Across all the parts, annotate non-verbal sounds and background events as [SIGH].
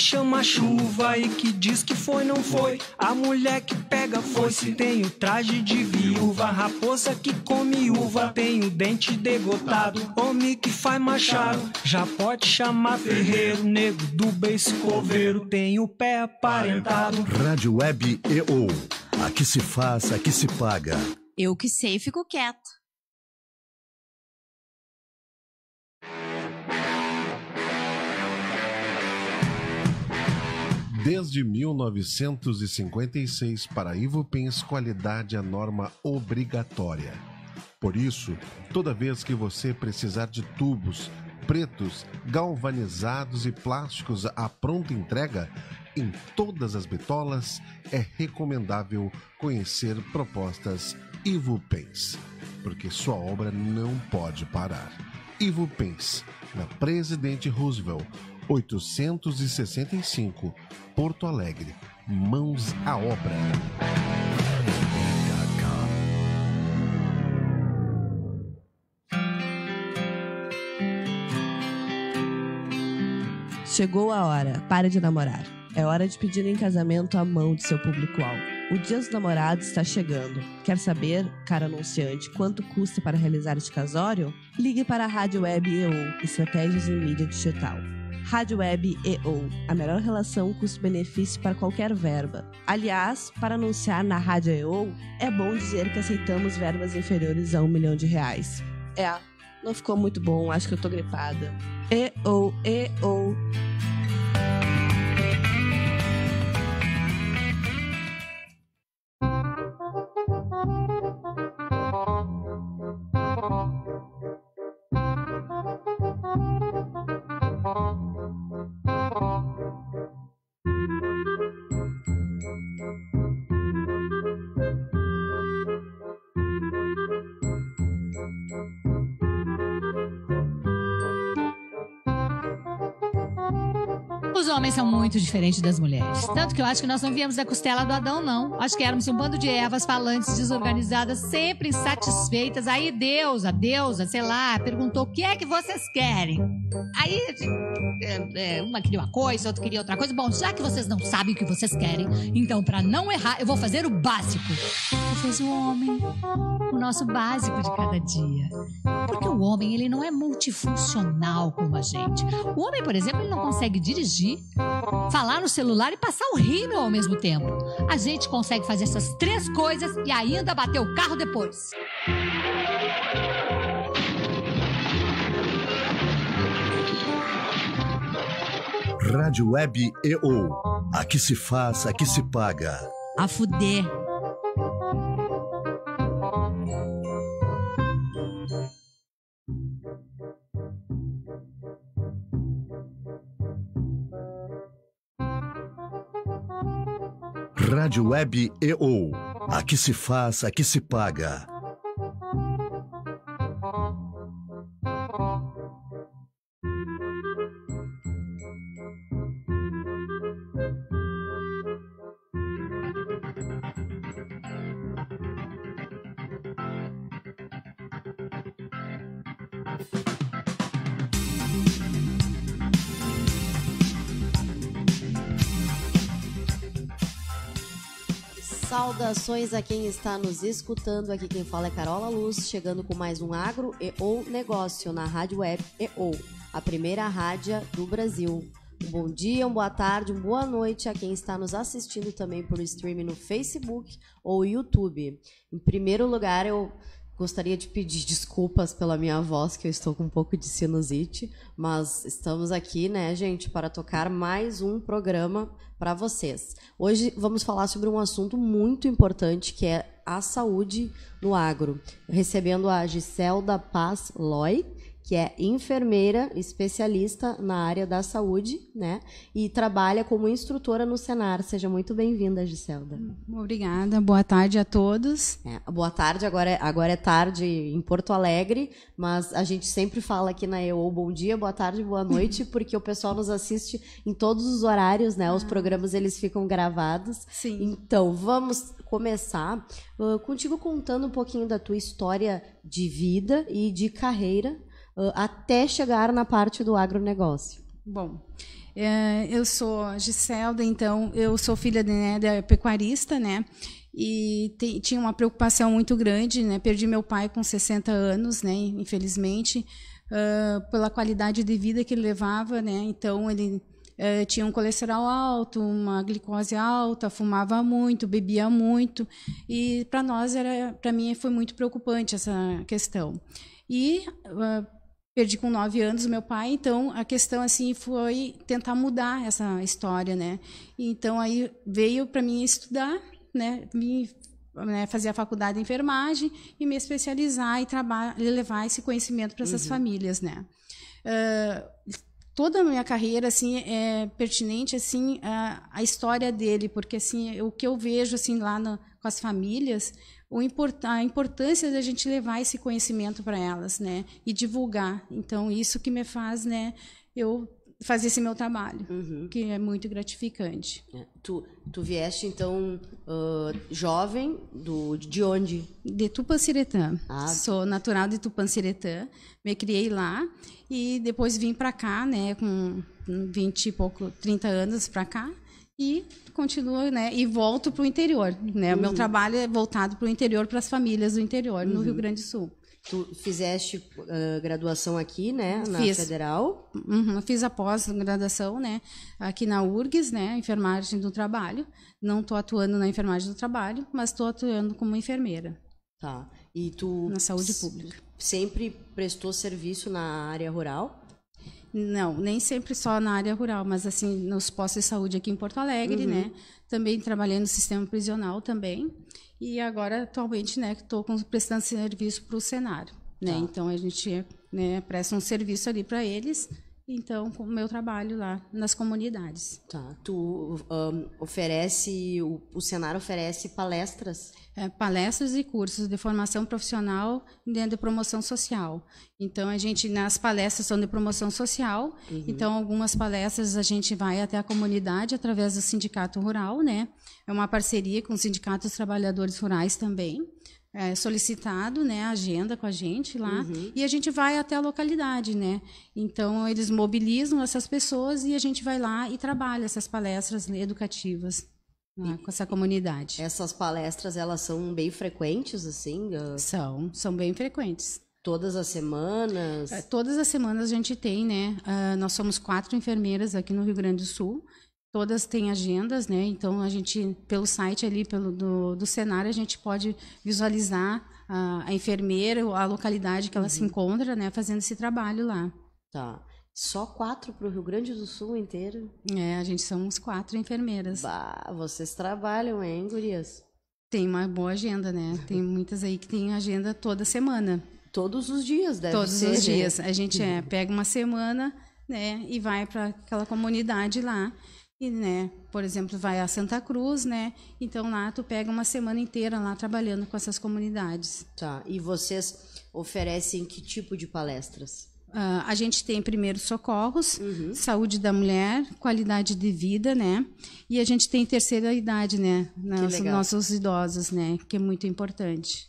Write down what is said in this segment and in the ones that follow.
chama chuva e que diz que foi, não foi. A mulher que pega foi se tem o traje de viúva. Raposa que come uva tem o dente degotado. Homem que faz machado já pode chamar ferreiro. Negro do beijo coveiro tem o pé aparentado. Rádio Web a Aqui se faz, aqui se paga. Eu que sei, fico quieto. Desde 1956, para Ivo Pens, qualidade é norma obrigatória. Por isso, toda vez que você precisar de tubos, pretos, galvanizados e plásticos à pronta entrega, em todas as bitolas, é recomendável conhecer propostas Ivo Pens, porque sua obra não pode parar. Ivo Pens, na Presidente Roosevelt, 865, Porto Alegre. Mãos à obra. Chegou a hora, pare de namorar. É hora de pedir em casamento a mão de seu público-alvo. O Dia dos Namorados está chegando. Quer saber, cara anunciante, quanto custa para realizar este casório? Ligue para a Rádio Web EO, Estratégias em Mídia Digital. Rádio Web e ou a melhor relação custo-benefício para qualquer verba. Aliás, para anunciar na Rádio e ou é bom dizer que aceitamos verbas inferiores a um milhão de reais. É, não ficou muito bom, acho que eu tô gripada. e ou muito diferente das mulheres. Tanto que eu acho que nós não viemos da costela do Adão, não. Acho que éramos um bando de ervas falantes, desorganizadas, sempre insatisfeitas. Aí Deus, a deusa, sei lá, perguntou: o que é que vocês querem? Aí, é, é, uma queria uma coisa, outra queria outra coisa. Bom, já que vocês não sabem o que vocês querem, então, para não errar, eu vou fazer o básico. Eu fiz o homem, o nosso básico de cada dia. Porque o homem, ele não é multifuncional como a gente. O homem, por exemplo, ele não consegue dirigir, falar no celular e passar o rímel ao mesmo tempo. A gente consegue fazer essas três coisas e ainda bater o carro depois. Rádio Web a que se faz, que se paga. A fuder. Rádio Web a que se faz, que se paga. Saudações a quem está nos escutando. Aqui quem fala é Carola Luz, chegando com mais um agro e ou negócio na Rádio Web e ou, a primeira rádio do Brasil. Um bom dia, uma boa tarde, uma boa noite a quem está nos assistindo também por streaming no Facebook ou YouTube. Em primeiro lugar, eu Gostaria de pedir desculpas pela minha voz, que eu estou com um pouco de sinusite, mas estamos aqui, né, gente, para tocar mais um programa para vocês. Hoje vamos falar sobre um assunto muito importante que é a saúde no agro, recebendo a Giselda Paz Loy, que é enfermeira especialista na área da saúde, né? E trabalha como instrutora no Senar. Seja muito bem-vinda, Giselda. Hum, obrigada. Boa tarde a todos. É, boa tarde. Agora é, agora é tarde em Porto Alegre, mas a gente sempre fala aqui na EO bom dia, boa tarde, boa noite, [LAUGHS] porque o pessoal nos assiste em todos os horários, né? Os ah. programas eles ficam gravados. Sim. Então, vamos começar uh, contigo contando um pouquinho da tua história de vida e de carreira até chegar na parte do agronegócio? Bom, eh, eu sou Giselda, então eu sou filha de, né, pecuarista, né? E te, tinha uma preocupação muito grande, né? Perdi meu pai com 60 anos, né? Infelizmente, uh, pela qualidade de vida que ele levava, né? Então ele uh, tinha um colesterol alto, uma glicose alta, fumava muito, bebia muito, e para nós era, para mim foi muito preocupante essa questão. E uh, perdi com nove anos meu pai, então a questão assim foi tentar mudar essa história, né? Então aí veio para mim estudar, né? Me né, fazer a faculdade de enfermagem e me especializar e trabalhar, levar esse conhecimento para essas uhum. famílias, né? Uh, toda a minha carreira assim é pertinente assim a, a história dele, porque assim o que eu vejo assim lá no, com as famílias a importância da gente levar esse conhecimento para elas, né? E divulgar. Então, isso que me faz, né? Eu fazer esse meu trabalho, uhum. que é muito gratificante. É. Tu, tu vieste, então, uh, jovem, do, de onde? De Tupanciretã. Ah. Sou natural de Tupanciretã. Me criei lá e depois vim para cá, né? Com 20 e pouco, 30 anos para cá e continuo, né, e volto para o interior, né? Uhum. O meu uhum. trabalho é voltado para o interior, para as famílias do interior, uhum. no Rio uhum. Grande do Sul. Tu fizeste uh, graduação aqui, né, na fiz. federal? Uhum, fiz a pós-graduação, né, aqui na URGS, né, enfermagem do trabalho. Não estou atuando na enfermagem do trabalho, mas estou atuando como enfermeira. Tá. E tu na saúde pública. Sempre prestou serviço na área rural? Não, nem sempre só na área rural, mas assim nos postos de saúde aqui em Porto Alegre, uhum. né? Também trabalhei no sistema prisional também. E agora atualmente, né, que estou prestando serviço para o Senado, né? Tá. Então a gente né, presta um serviço ali para eles então com o meu trabalho lá nas comunidades. Tá. Tu um, oferece o, o Senar oferece palestras? É, palestras e cursos de formação profissional dentro de promoção social. Então a gente nas palestras são de promoção social. Uhum. Então algumas palestras a gente vai até a comunidade através do sindicato rural, né? É uma parceria com o sindicato dos trabalhadores rurais também é, solicitado né, a agenda com a gente lá uhum. e a gente vai até a localidade. Né? Então, eles mobilizam essas pessoas e a gente vai lá e trabalha essas palestras educativas. Né, com essa comunidade. Essas palestras, elas são bem frequentes, assim? Ah, são, são bem frequentes. Todas as semanas? É, todas as semanas a gente tem, né? Uh, nós somos quatro enfermeiras aqui no Rio Grande do Sul todas têm agendas, né? Então a gente pelo site ali pelo do, do cenário a gente pode visualizar a, a enfermeira, a localidade que ela uhum. se encontra, né? Fazendo esse trabalho lá. Tá. Só quatro para o Rio Grande do Sul inteiro? É, a gente somos quatro enfermeiras. Bah, vocês trabalham, hein, gurias? Tem uma boa agenda, né? [LAUGHS] Tem muitas aí que tem agenda toda semana. Todos os dias, deve Todos ser, os né? dias. A gente é, pega uma semana, né, e vai para aquela comunidade lá e né, por exemplo, vai a Santa Cruz, né? Então lá tu pega uma semana inteira lá trabalhando com essas comunidades. Tá. E vocês oferecem que tipo de palestras? Uh, a gente tem primeiros socorros, uhum. saúde da mulher, qualidade de vida, né? E a gente tem terceira idade, né? Nos, nossos idosos, né? Que é muito importante.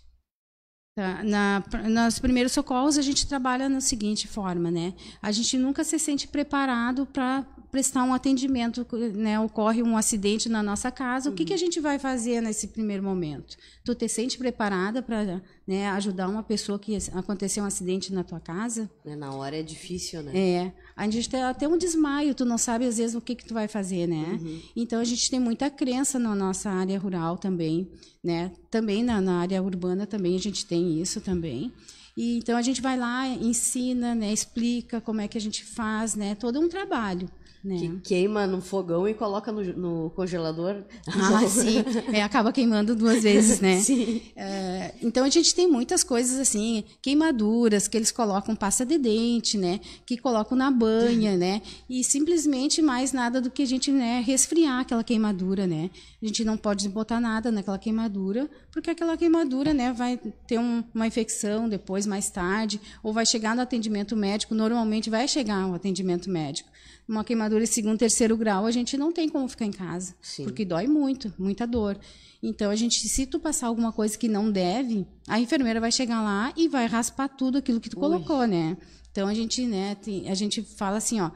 Tá? Na, nas primeiros socorros a gente trabalha na seguinte forma, né? A gente nunca se sente preparado para prestar um atendimento, né? ocorre um acidente na nossa casa, uhum. o que, que a uhum. gente vai fazer nesse primeiro momento? Tu te sente preparada para né, ajudar uma pessoa que aconteceu um acidente na tua casa? É, na hora é difícil, né? É, a gente tem até um desmaio, tu não sabe às vezes o que, que tu vai fazer, né? Uhum. Então a gente tem muita crença na nossa área rural também, né? Também na, na área urbana também a gente tem isso também. E, então a gente vai lá, ensina, né, explica como é que a gente faz, né, todo um trabalho. Né? Que queima no fogão e coloca no, no congelador. Ah, sim. É, acaba queimando duas [LAUGHS] vezes, né? sim. É, então a gente tem muitas coisas assim, queimaduras que eles colocam pasta de dente, né? Que colocam na banha, né? E simplesmente mais nada do que a gente né, resfriar aquela queimadura, né? A gente não pode botar nada naquela queimadura, porque aquela queimadura, né, vai ter um, uma infecção depois, mais tarde, ou vai chegar no atendimento médico. Normalmente vai chegar no atendimento médico uma queimadura de segundo, terceiro grau, a gente não tem como ficar em casa, Sim. porque dói muito, muita dor. Então a gente, se tu passar alguma coisa que não deve, a enfermeira vai chegar lá e vai raspar tudo aquilo que tu Ui. colocou, né? Então a gente, né, tem, a gente fala assim, ó,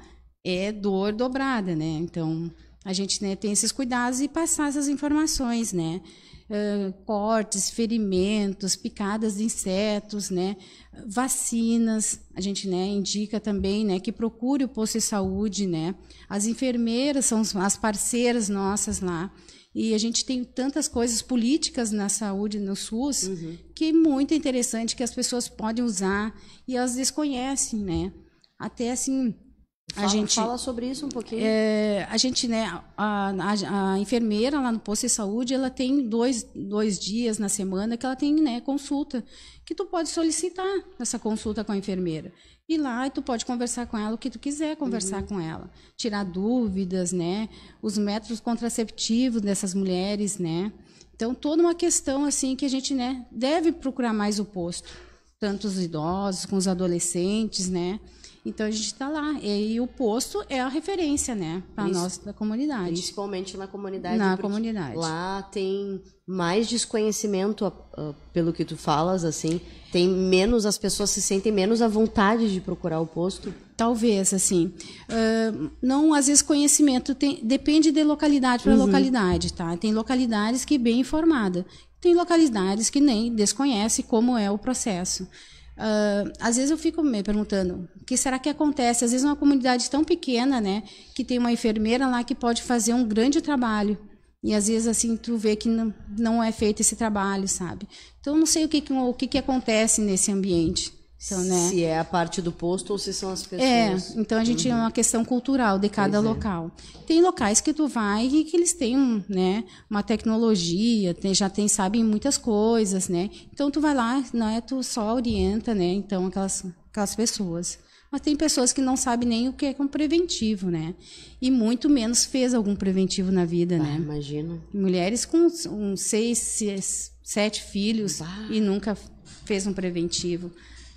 é dor dobrada, né? Então a gente né, tem esses cuidados e passar essas informações, né? Uh, cortes, ferimentos, picadas de insetos, né? vacinas. A gente né, indica também né, que procure o posto de saúde. Né? As enfermeiras são as parceiras nossas lá. E a gente tem tantas coisas políticas na saúde, no SUS, uhum. que é muito interessante que as pessoas podem usar e elas desconhecem, né? Até assim, Fala, a gente fala sobre isso um pouquinho. É, a gente, né, a, a, a, enfermeira lá no posto de saúde, ela tem dois, dois dias na semana que ela tem, né, consulta, que tu pode solicitar essa consulta com a enfermeira. E lá tu pode conversar com ela o que tu quiser conversar uhum. com ela, tirar dúvidas, né, os métodos contraceptivos dessas mulheres, né? Então toda uma questão assim que a gente, né, deve procurar mais o posto, tanto os idosos com os adolescentes, né? Então a gente está lá. E, o posto é a referência, né, para a nossa comunidade. Principalmente na comunidade. Na comunidade. Lá tem mais desconhecimento, ah, ah, pelo que tu falas, assim, tem menos, as pessoas se sentem menos à vontade de procurar o posto? Talvez, assim. Uh, não, às vezes, conhecimento tem, depende de localidade para uhum. localidade, tá? Tem localidades que bem informada, tem localidades que nem desconhece como é o processo. Uh, às vezes eu fico me perguntando o que será que acontece? Às vezes uma comunidade tão pequena, né, que tem uma enfermeira lá que pode fazer um grande trabalho e às vezes assim tu vê que não, não é feito esse trabalho, sabe? Então eu não sei o que, que o que, que acontece nesse ambiente. Então, né? Se é a parte do posto ou se são as é, pessoas. É, então a gente uhum. é uma questão cultural de cada pois é. local. É. Tem locais que tu vai e que eles têm né, uma tecnologia, tem, já tem, sabem muitas coisas, né? Então tu vai lá, não é tu só orienta, né? Então aquelas, aquelas pessoas. Mas tem pessoas que não sabem nem o que é um preventivo, né? E muito menos fez algum preventivo na vida, ah, né? Imagina. Mulheres com seis, seis, sete filhos e nunca fez um preventivo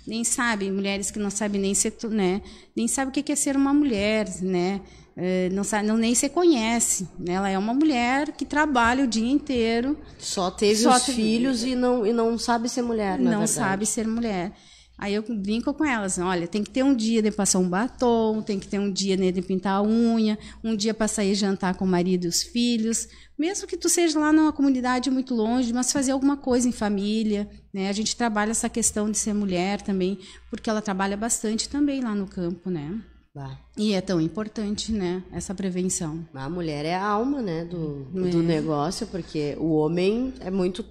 nem sabe mulheres que não sabem nem ser, né, nem sabe o que é ser uma mulher, né, é, não sabe, não nem se conhece. Né? Ela é uma mulher que trabalha o dia inteiro. Só teve só os teve... filhos e não e não sabe ser mulher. Não verdade. sabe ser mulher. Aí eu brinco com elas, né? olha, tem que ter um dia de passar um batom, tem que ter um dia né, de pintar a unha, um dia para sair jantar com o marido e os filhos, mesmo que tu seja lá numa comunidade muito longe, mas fazer alguma coisa em família, né? A gente trabalha essa questão de ser mulher também, porque ela trabalha bastante também lá no campo, né? Bah. E é tão importante, né, essa prevenção. A mulher é a alma, né, do, é. do negócio, porque o homem é muito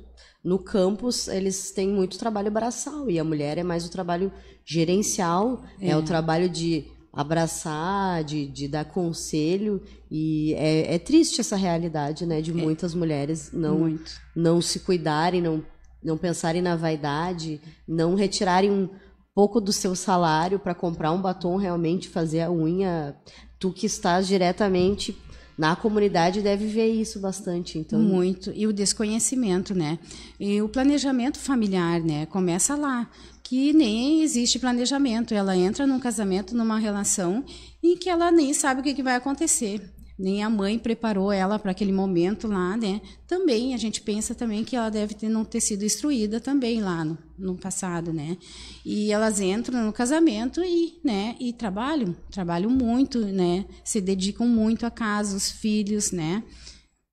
no campus eles têm muito trabalho braçal e a mulher é mais o trabalho gerencial, é, é o trabalho de abraçar, de, de dar conselho e é, é triste essa realidade, né, de é. muitas mulheres não muito. não se cuidarem, não não pensarem na vaidade, não retirarem um pouco do seu salário para comprar um batom, realmente fazer a unha, tu que estás diretamente na comunidade deve ver isso bastante, então. Muito. E o desconhecimento, né? E o planejamento familiar, né? Começa lá que nem existe planejamento. Ela entra num casamento, numa relação, em que ela nem sabe o que vai acontecer nem a mãe preparou ela para aquele momento lá, né? Também a gente pensa também que ela deve ter, não ter sido instruída também lá no, no passado, né? E elas entram no casamento e, né, e trabalham, trabalham muito, né? Se dedicam muito a casa, os filhos, né?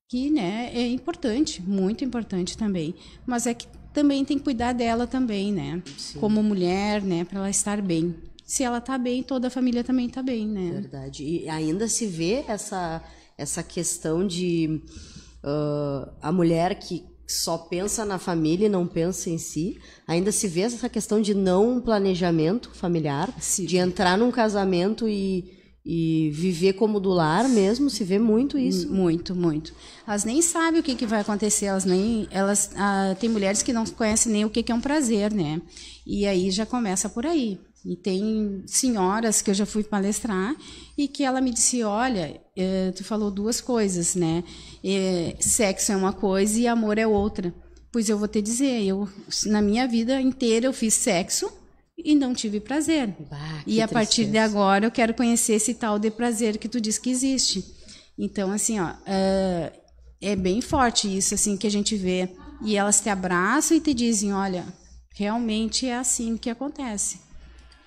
Que, né, é importante, muito importante também. Mas é que também tem que cuidar dela também, né? Sim. Como mulher, né, para ela estar bem se ela tá bem, toda a família também tá bem, né? Verdade. E ainda se vê essa, essa questão de uh, a mulher que só pensa na família e não pensa em si. Ainda se vê essa questão de não planejamento familiar, Sim. de entrar num casamento e, e viver como do lar mesmo, se vê muito isso. Muito, muito. Elas nem sabem o que, que vai acontecer, elas nem. Elas, ah, tem mulheres que não conhecem nem o que, que é um prazer, né? E aí já começa por aí. E tem senhoras que eu já fui palestrar e que ela me disse: Olha, eh, tu falou duas coisas, né? Eh, sexo é uma coisa e amor é outra. Pois eu vou te dizer, eu na minha vida inteira eu fiz sexo e não tive prazer. Bah, e a tristeza. partir de agora eu quero conhecer esse tal de prazer que tu diz que existe. Então, assim, ó, eh, é bem forte isso, assim, que a gente vê. E elas te abraçam e te dizem: Olha, realmente é assim que acontece.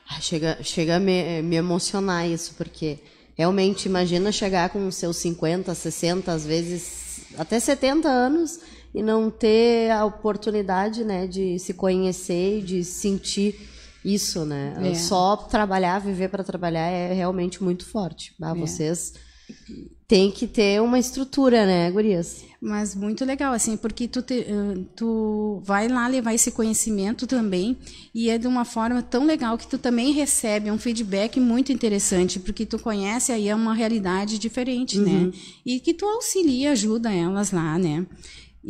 Ah, chega, chega a me, eh, me emocionar isso, porque realmente imagina chegar com seus 50, 60, às vezes até 70 anos e não ter a oportunidade, né, de se conhecer e de sentir isso, né? É. Só trabalhar, viver para trabalhar é realmente muito forte. Ah, é. Vocês tem que ter uma estrutura, né, gurias? Mas muito legal, assim, porque tu, te, tu vai lá levar esse conhecimento também e é de uma forma tão legal que tu também recebe um feedback muito interessante, porque tu conhece aí é uma realidade diferente, né? uhum. né? E que tu auxilia, ajuda elas lá, né?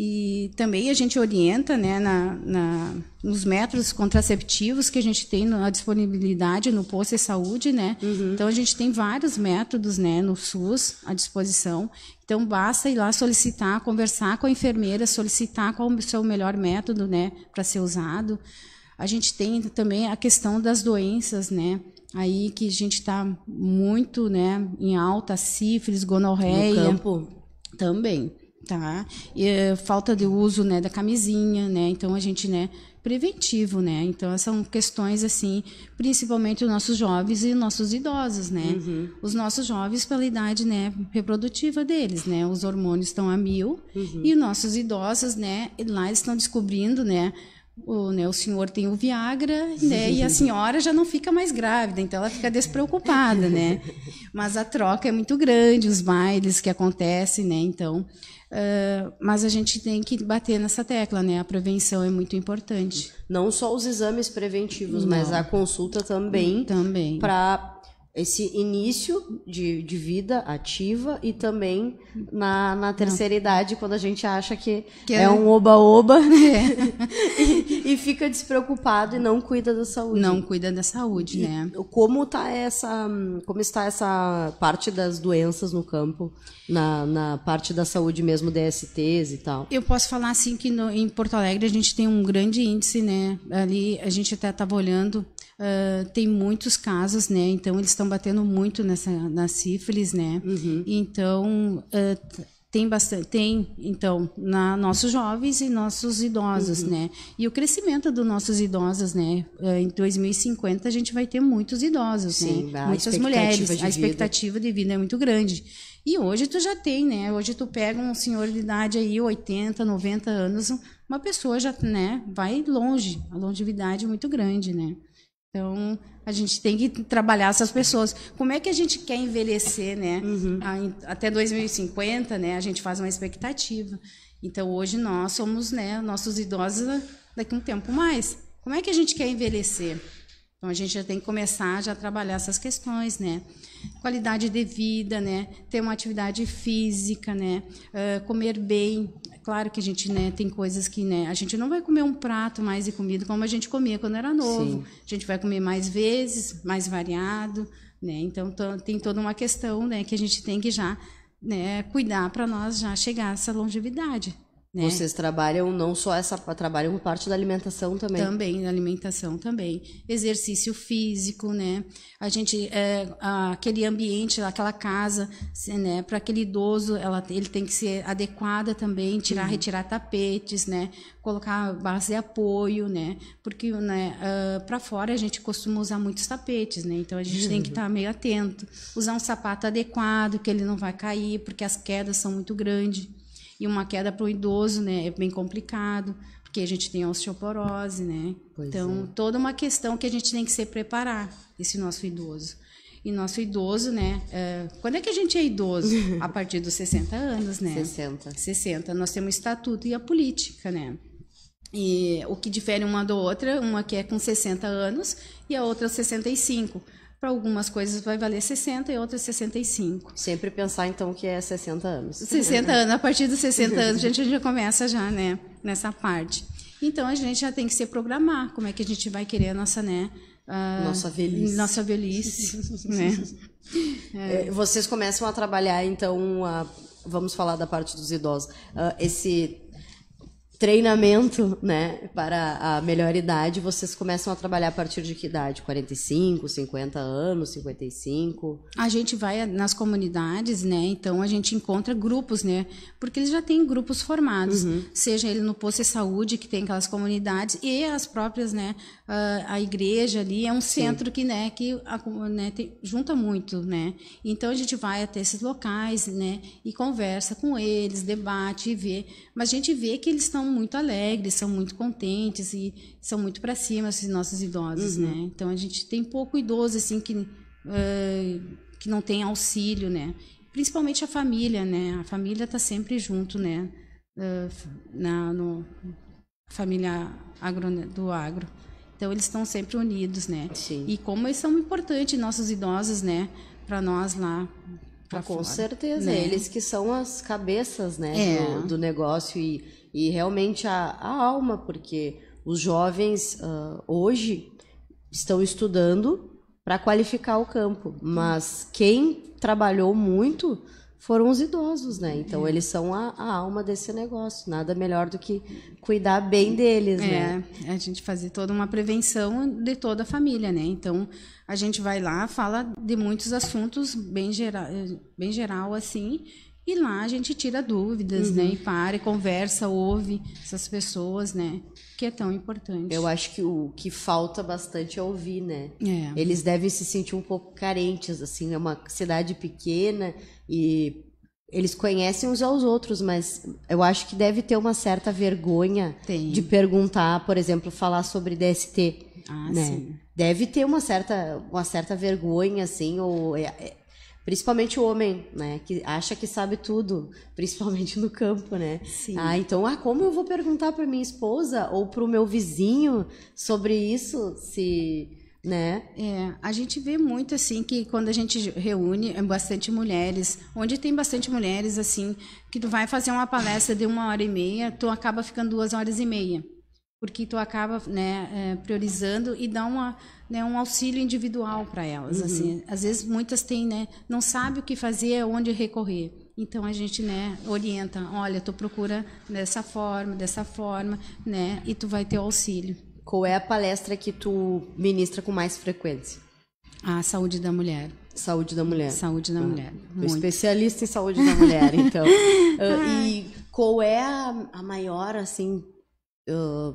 E também a gente orienta né, na, na, nos métodos contraceptivos que a gente tem na disponibilidade no posto de saúde, né? Uhum. Então a gente tem vários métodos né, no SUS à disposição. Então basta ir lá solicitar, conversar com a enfermeira, solicitar qual o seu melhor método né, para ser usado. A gente tem também a questão das doenças, né? Aí que a gente está muito né, em alta, sífilis, gonorreia. No campo? Também tá? E, eh, falta de uso, né, da camisinha, né? Então a gente, né, preventivo, né? Então são questões assim, principalmente os nossos jovens e nossos idosos, né? Uhum. Os nossos jovens pela idade, né, reprodutiva deles, né? Os hormônios estão a mil uhum. e os nossos idosos, né, lá eles estão descobrindo, né, o, né, o senhor tem o Viagra né, e a senhora já não fica mais grávida, então ela fica despreocupada, né? [LAUGHS] Mas a troca é muito grande, os bailes que acontecem, né? Então, Uh, mas a gente tem que bater nessa tecla, né? A prevenção é muito importante. Não só os exames preventivos, Não. mas a consulta também. Também. Para esse início de, de vida ativa e também na, na terceira Não. idade, quando a gente acha que, que é, é, um oba-oba né? É. [LAUGHS] e, e, fica despreocupado e não cuida da saúde. Não cuida da saúde, e né? Como, tá essa, como está essa parte das doenças no campo, na, na parte da saúde mesmo, DSTs e tal? Eu posso falar assim que no, em Porto Alegre a gente tem um grande índice, né? Ali a gente até estava olhando uh, tem muitos casos, né? Então eles estão batendo muito nessa na sífilis, né? Uhum. Então uh, tem bastante, tem então na nossos jovens e nossos idosos, uhum. né? E o crescimento dos nossos idosos, né? Ah, em 2050 a gente vai ter muitos idosos, né? Sim, né? Muitas mulheres, a expectativa de vida é muito grande. E hoje tu já tem, né? Hoje tu pega um senhor de idade aí, 80, 90 anos, uma pessoa já, né, vai longe, a longevidade é muito grande, né? Então, a gente tem que trabalhar essas pessoas. Como é que a gente quer envelhecer, né? Uhum. Ah, até 2050, né? A gente faz uma expectativa. Então, hoje nós somos, né, nossos idosos daqui a um tempo mais. Como é que a gente quer envelhecer? Então a gente já tem que começar já a trabalhar essas questões, né? Qualidade de vida, né? Ter uma atividade física, né? Uh, comer bem. Claro que a gente né, tem coisas que né, a gente não vai comer um prato mais de comida como a gente comia quando era novo. Sim. A gente vai comer mais vezes, mais variado, né? Então tem toda uma questão né, que a gente tem que já né, cuidar para nós já chegar a essa longevidade. Né? Vocês trabalham não só essa, trabalham parte da alimentação também. Também, da alimentação também. Exercício físico, né? A gente, é, aquele ambiente, aquela casa, né? Para aquele idoso, ela, ele tem que ser adequada também, tirar, uhum. retirar tapetes, né? Colocar base de apoio, né? Porque né, uh, ah, para fora a gente costuma usar muitos tapetes, né? Então a gente uhum. tem que estar [LAUGHS] tá meio atento. Usar um sapato adequado, que ele não vai cair, porque as quedas são muito grandes. E uma queda para o idoso, né, é bem complicado, porque a gente tem osteoporose, né? Pois então, é. toda uma questão que a gente tem que se preparar, esse nosso idoso. E nosso idoso, né? É, quando é que a gente é idoso? [LAUGHS] A partir dos 60 anos, né? 60. 60. Nós temos o estatuto e a política, né? E o que difere uma da outra, uma que é com 60 anos e a outra 65. Para algumas coisas vai valer 60 e outras 65. Sempre pensar, então, que é 60 anos. 60 [LAUGHS] anos. A partir dos 60 anos, a gente já começa já, né? Nessa parte. Então, a gente já tem que se programar. Como é que a gente vai querer a nossa, né? A nossa velhice. Nossa velhice, [LAUGHS] né? É. é. Vocês começam a trabalhar, então, a, vamos falar da parte dos idosos. Uh, esse treinamento, né, para a melhor idade, vocês começam a trabalhar a partir de que idade? 45, 50 anos, 55? A gente vai nas comunidades, né? Então a gente encontra grupos, né? Porque eles já têm grupos formados, uhum. seja ele no posto de saúde que tem aquelas comunidades e as próprias, né, ah, a igreja ali é um centro Sim. que, né, que a, né, tem, junta muito, né? Então a gente vai até esses locais, né, e conversa com eles, debate e vê, mas a gente vê que eles estão muito alegres, são muito contentes e são muito para cima esses nossos idosos, né? uhum. né? Então a gente tem pouco idoso assim que uh, que não tem auxílio, né? Principalmente a família, né? A família está sempre junto, né? Uh, na no família agro, né, do agro. Então eles estão sempre unidos, né? Sim. E como eles são importantes nossos idosos, né? Para nós lá. Ah, com fora, certeza, né? eles que são as cabeças, né, é. do, do, negócio e e realmente a, a alma, porque os jovens uh, hoje estão estudando para qualificar o campo, mas quem trabalhou muito foram os idosos, né? Então é. eles são a, a, alma desse negócio. Nada melhor do que cuidar bem deles, né? é, né? A gente fazer toda uma prevenção de toda a família, né? Então a gente vai lá, fala de muitos assuntos bem geral, eh, bem geral assim, e lá a gente tira dúvidas, né, uhum. né? E para, e conversa, ouve essas pessoas, né? Que é tão importante. Eu acho que o que falta bastante é ouvir, né? É. Eles devem se sentir um pouco carentes, assim, é uma cidade pequena e eles conhecem uns aos outros, mas eu acho que deve ter uma certa vergonha Tem. de perguntar, por exemplo, falar sobre DST. Ah, né? sim. Deve ter uma certa, uma certa vergonha, assim, ou é, é Principalmente o homem, né? Que acha que sabe tudo, [LAUGHS] principalmente no campo, né? Sim. Ah, então, ah, como eu vou perguntar para minha esposa ou para o meu vizinho sobre isso, se né? É, a gente vê muito assim que quando a gente reúne é bastante mulheres, onde tem bastante mulheres assim, que tu vai fazer uma palestra de uma hora e meia, tu acaba ficando duas horas e meia, porque tu acaba né, eh, priorizando e dá uma né, um auxílio individual para elas. Uhum. Assim, às vezes muitas têm, né, não sabe o que fazer, onde recorrer. Então a gente, né, orienta, olha, tu procura dessa forma, dessa forma, né, e tu vai ter o auxílio. Qual é a palestra que tu ministra com mais frequência? A saúde da mulher. Saúde da mulher. Saúde da ah, mulher. Especialista em saúde da mulher, então. uh, [LAUGHS] e qual é a, a maior, assim, uh,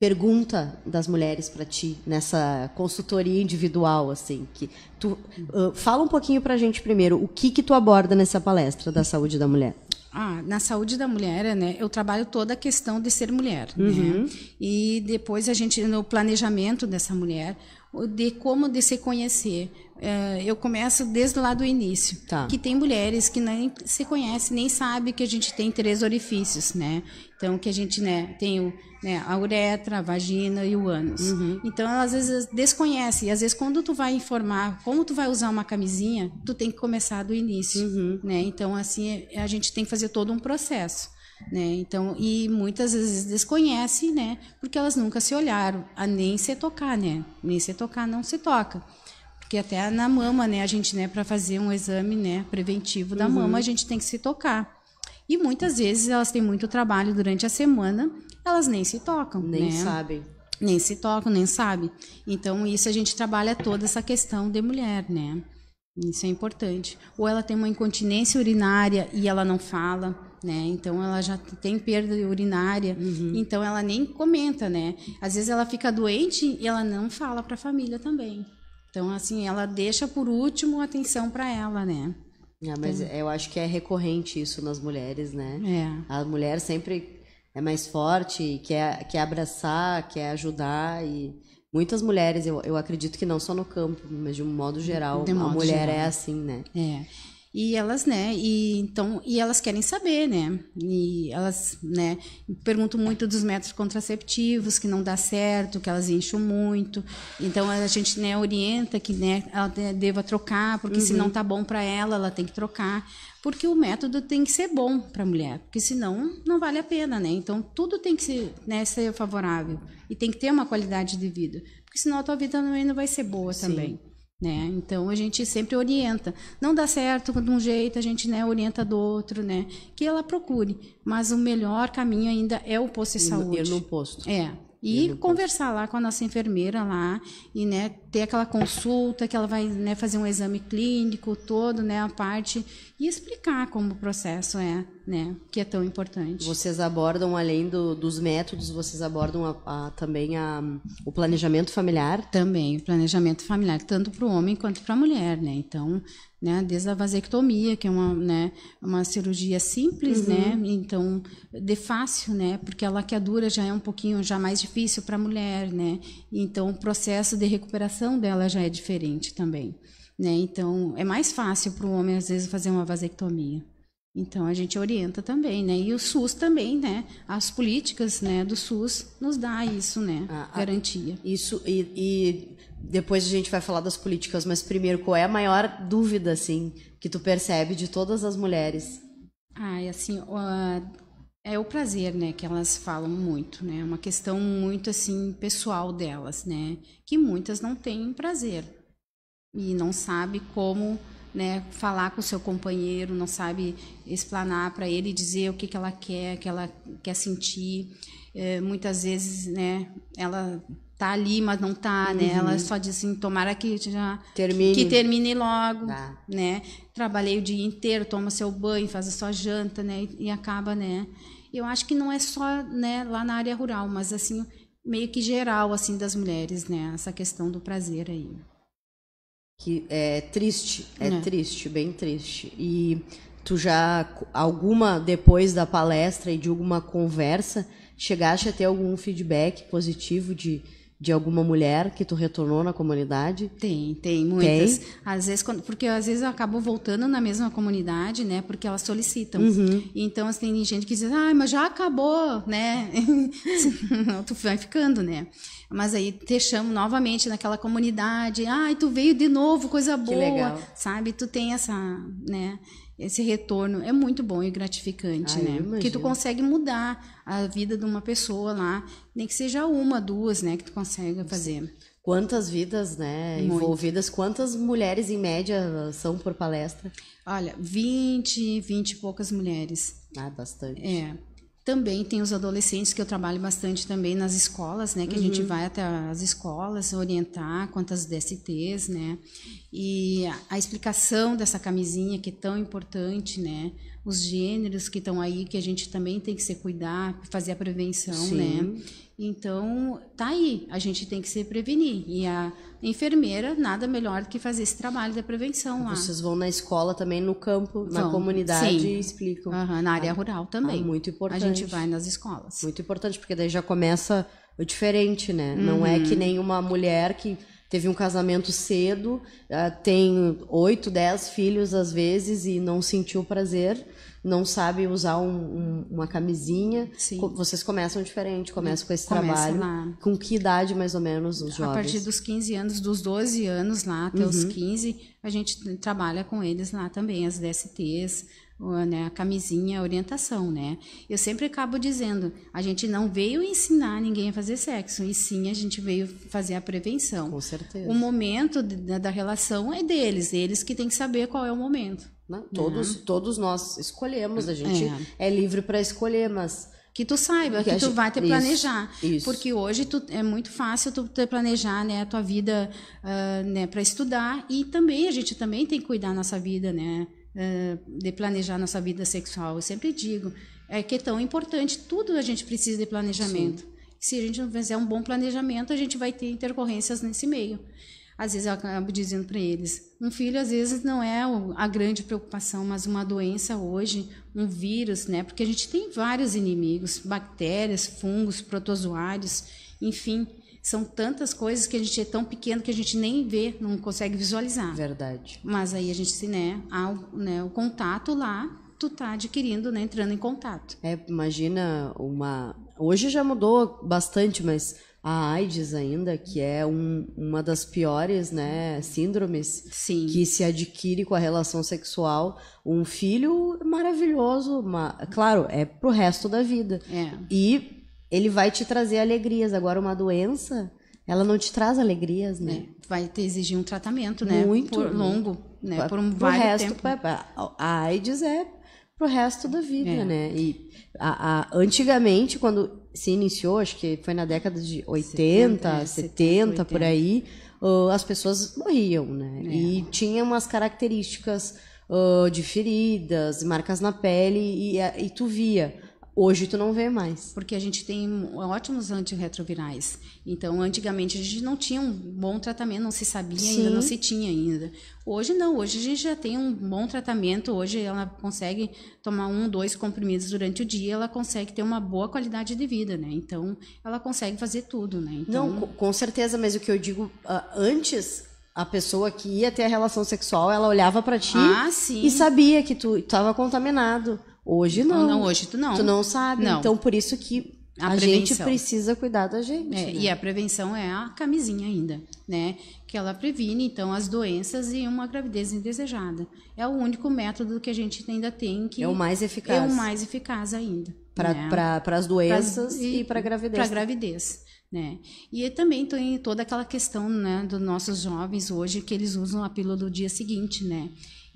pergunta das mulheres para ti nessa consultoria individual assim que tu uh, fala um pouquinho para a gente primeiro o que que tu aborda nessa palestra da saúde da mulher ah, na saúde da mulher, né? Eu trabalho toda a questão de ser mulher, né? uhum. né? E depois a gente no planejamento dessa mulher, de como de se conhecer. É, eu começo desde lá do início, tá. que tem mulheres que nem se conhecem, nem sabem que a gente tem três orifícios, né? Então que a gente né, tem o, né, a uretra, a vagina e o ânus. Uhum. Então às vezes desconhecem. E às vezes quando tu vai informar como tu vai usar uma camisinha, tu tem que começar do início, uhum. né? Então assim é, a gente tem que fazer todo um processo né? Então, e muitas vezes desconhecem, né? Porque elas nunca se olharam, a nem se tocar, né? Nem se tocar não se toca. Porque até na mama, né, a gente, né, para fazer um exame, né, preventivo da uhum. mama, a gente tem que se tocar. E muitas vezes elas têm muito trabalho durante a semana, elas nem se tocam, nem né? sabem. Nem se tocam, nem sabem. Então, isso a gente trabalha toda essa questão de mulher, né? Isso é importante. Ou ela tem uma incontinência urinária e ela não fala, né? Então ela já tem perda urinária, uhum. então ela nem comenta, né? Às vezes ela fica doente e ela não fala para a família também. Então assim, ela deixa por último atenção para ela, né? Ah, mas então... eu acho que é recorrente isso nas mulheres, né? É. A mulher sempre é mais forte, quer, quer abraçar, quer ajudar e muitas mulheres, eu, eu acredito que não só no campo, mas de um modo geral, de modo a mulher geral. é assim, né? É. E elas, né, e então, e elas querem saber, né? E elas, né, perguntam muito dos métodos contraceptivos, que não dá certo, que elas incham muito. Então a gente, né, orienta que, né, ela deva trocar, porque uhum. se não uhum. tá bom para ela, ela tem que trocar porque o método tem que ser bom para a mulher, porque senão não vale a pena, né? Então tudo tem que ser, né, ser favorável e tem que ter uma qualidade de vida, porque senão a tua vida também não vai ser boa Sim. também. Né? Então a gente sempre orienta. Não dá certo de um jeito, a gente né, orienta do outro, né? Que ela procure. Mas o melhor caminho ainda é o posto de saúde. Ir no posto. É. E conversar lá com a nossa enfermeira lá e né, ter aquela consulta que ela vai né, fazer um exame clínico todo, né, a parte e explicar como o processo é, né, que é tão importante. Vocês abordam além do, dos métodos, vocês abordam a, a, também a, o planejamento familiar? Também, o planejamento familiar, tanto para o homem quanto para a mulher, né? Então, né? Desde a vasectomia, que é uma, né, uma cirurgia simples, né, uhum. né? Então, de fácil, né? Porque a laqueadura já é um pouquinho já mais difícil para a mulher, né? Então, o processo de recuperação dela já é diferente também, né? Então, é mais fácil para o homem às vezes fazer uma vasectomia. Então a gente orienta também, né? E o SUS também, né? As políticas, né, do SUS nos dá isso, né? Ah, ah, Garantia. Isso e, e, depois a gente vai falar das políticas, mas primeiro qual é a maior dúvida assim que tu percebe de todas as mulheres? Ah, é assim, é o prazer, né, que elas falam muito, né? É uma questão muito assim pessoal delas, né? Que muitas não têm prazer e não sabe como né, falar com o seu companheiro, não sabe explanar para ele, dizer o que, que ela quer, que ela quer sentir. É, muitas vezes, né, ela tá ali, mas não tá, né. uhum. né? Ela só diz assim, tomara que já termine, que, que termine logo, tá. né? Trabalhei o dia inteiro, toma seu banho, faz a sua janta, né? E, e, acaba, né? Eu acho que não é só, né, lá na área rural, mas assim meio que geral assim das mulheres, né? Essa questão do prazer aí que é triste, é, é, triste, bem triste. E tu já alguma depois da palestra e de alguma conversa chegaste a ter algum feedback positivo de de alguma mulher que tu retornou na comunidade? Tem, tem muitas. Tem? Às vezes, porque às vezes eu acabo voltando na mesma comunidade, né? Porque elas solicitam. Uhum. Então, assim, tem gente que diz, ah, mas já acabou, né? [LAUGHS] tu vai ficando, né? Mas aí te chamo novamente naquela comunidade, ah, tu veio de novo, coisa boa, que legal. sabe? Tu tem essa, né? esse retorno é muito bom e gratificante, Ai, ah, né? Porque tu consegue mudar a vida de uma pessoa lá, nem que seja uma, duas, né, que tu consegue fazer. Quantas vidas, né, muito. envolvidas, quantas mulheres em média são por palestra? Olha, 20, 20 e poucas mulheres. Ah, bastante. É. Também tem os adolescentes que eu trabalho bastante também nas escolas, né? Que uhum. a gente uhum. vai até as escolas orientar quantas DSTs, né? E a, a explicação dessa camisinha que é tão importante, né? os gêneros que estão aí, que a gente também tem que se cuidar, fazer a prevenção, né? Sim. né? Então, tá aí, a gente tem que se prevenir. E a enfermeira, nada melhor do que fazer esse trabalho da prevenção lá. Vocês vão na escola também, no campo, vão. na comunidade Sim. e explicam. Uhum, na área ah, rural também. Ah, muito importante. A gente vai nas escolas. Muito importante, porque daí já começa o diferente, né? Uhum. Não é que uhum. nenhuma mulher que teve um casamento cedo, ah, tem oito, dez filhos às vezes e não sentiu prazer, não sabe usar um, um, uma camisinha. Sim. Vocês começam diferente, começam com esse Começa trabalho. Lá. Com que idade mais ou menos os jovens? A partir dos 15 anos, dos 12 anos lá até uhum. os 15, a gente trabalha com eles lá também, as DSTs, né, a camisinha, a orientação, né? Eu sempre acabo dizendo, a gente não veio ensinar ninguém a fazer sexo, e sim a gente veio fazer a prevenção. Com certeza. O momento da, da relação é deles, eles que têm que saber qual é o momento. Né? Todos, todos nós escolhemos, a gente é, é livre para escolher, mas que tu saiba, que, que tu gente... vai te planejar. Isso, isso. Porque hoje tu, é muito fácil tu ter planejar né, a tua vida uh, né, para estudar e também a gente também tem que cuidar da nossa vida, né? de planejar nossa vida sexual. Eu sempre digo é que é tão importante. Tudo a gente precisa de planejamento. Sim. Se a gente não fizer um bom planejamento, a gente vai ter intercorrências nesse meio. Às vezes eu acabo dizendo para eles, um filho às vezes não é a grande preocupação, mas uma doença hoje, um vírus, né? Porque a gente tem vários inimigos, bactérias, fungos, protozoários, enfim, são tantas coisas que a gente é tão pequeno que a gente nem vê, não consegue visualizar. Verdade. Mas aí a gente se, né, há, né, o contato lá, tu tá adquirindo, né, entrando em contato. É, imagina uma. Hoje já mudou bastante, mas a AIDS ainda, que é um, uma das piores né, síndromes Sim. que se adquire com a relação sexual. Um filho maravilhoso, uma, claro, é pro resto da vida. É. E ele vai te trazer alegrias. Agora, uma doença, ela não te traz alegrias, né? É, vai te exigir um tratamento, né? Muito. Por, longo, né? Por um pro resto, tempo. A AIDS é pro resto da vida, é. né? E a, a, antigamente, quando se iniciou, acho que foi na década de 80, 70, 70 por aí, uh, as pessoas morriam, né? É. E tinha umas características uh, de feridas, marcas na pele, e, e tu via Hoje tu não vê mais. Porque a gente tem ótimos antirretrovirais. Então, antigamente a gente não tinha um bom tratamento, não se sabia Sim. ainda, não se tinha ainda. Hoje não, hoje a gente já tem um bom tratamento, hoje ela consegue tomar um, dois comprimidos durante o dia, ela consegue ter uma boa qualidade de vida, né? Então, ela consegue fazer tudo, né? Então... Não, com certeza, mas o que eu digo, ah, antes a pessoa que ia ter a relação sexual, ela olhava para ti ah, e sabia que tu estava contaminado. Hoje não. Não, hoje tu não. Tu não sabe. Não. Então, por isso que a, a gente precisa cuidar da gente. É, né? E a prevenção é a camisinha ainda, né? Que ela previne, então, as doenças e uma gravidez indesejada. É o único método que a gente ainda tem que... É o mais eficaz. É o mais eficaz ainda. Para né? as doenças pra, e, e para a gravidez. Para a né? gravidez. Né? E também tem toda aquela questão né, dos nossos jovens hoje que eles usam a pílula do dia seguinte, né?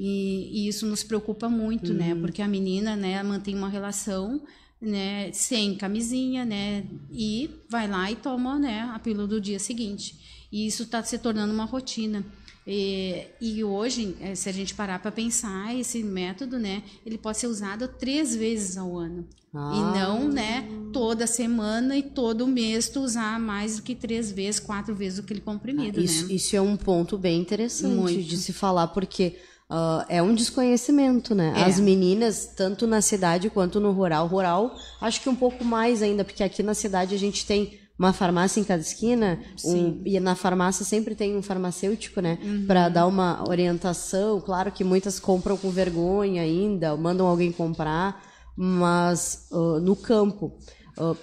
E, e isso nos preocupa muito, né? Uhum. Porque a menina, né, mantém uma relação né, sem camisinha, né, e vai lá e toma, né, a pílula do dia seguinte. E isso está se tornando uma rotina. E, e, hoje, é, se a gente parar para pensar, esse método, né, ele pode ser usado três vezes ao ano. Ah. E não, né, toda semana e todo mês tu usar mais do que três vezes, quatro vezes o comprimido, ah, né? isso, né? Isso é um ponto bem interessante Muito. de se falar, porque Uh, é um desconhecimento, né? É. As meninas, tanto na cidade quanto no rural. Rural, acho que um pouco mais ainda, porque aqui na cidade a gente tem uma farmácia em cada esquina, um, e na farmácia sempre tem um farmacêutico, né? Uhum. Para dar uma orientação. Claro que muitas compram com vergonha ainda, mandam alguém comprar, mas uh, no campo. Uh,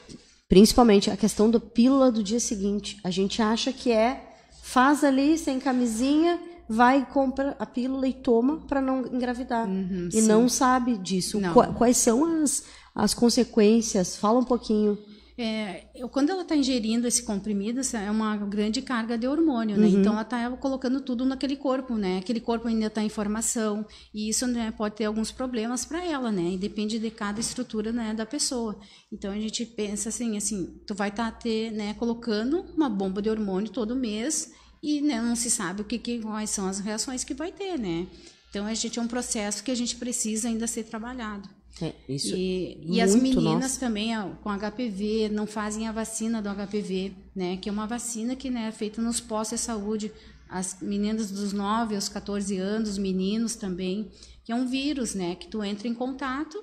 principalmente a questão da pílula do dia seguinte. A gente acha que é, faz ali sem camisinha, vai compra a pílula e toma para não engravidar. Uhum, e sim. não sabe disso. Não. Quais são as, as consequências? Fala um pouquinho. É, eu, quando ela está ingerindo esse comprimido, é uma grande carga de hormônio, né? Uhum. Então ela está colocando tudo naquele corpo, né? Aquele corpo ainda está em formação e isso né, pode ter alguns problemas para ela, né? E depende de cada estrutura né, da pessoa. Então a gente pensa assim, assim, tu vai estar tá né, colocando uma bomba de hormônio todo mês e né, não se sabe o que, que, quais são as reações que vai ter, né? Então a gente é um processo que a gente precisa ainda ser trabalhado. É, isso e, e é as meninas nossa. também ah, com HPV não fazem a vacina do HPV, né? Que é uma vacina que né, é feita nos postos de saúde. As meninas dos 9 aos 14 anos, meninos também, que é um vírus, né? Que tu entra em contato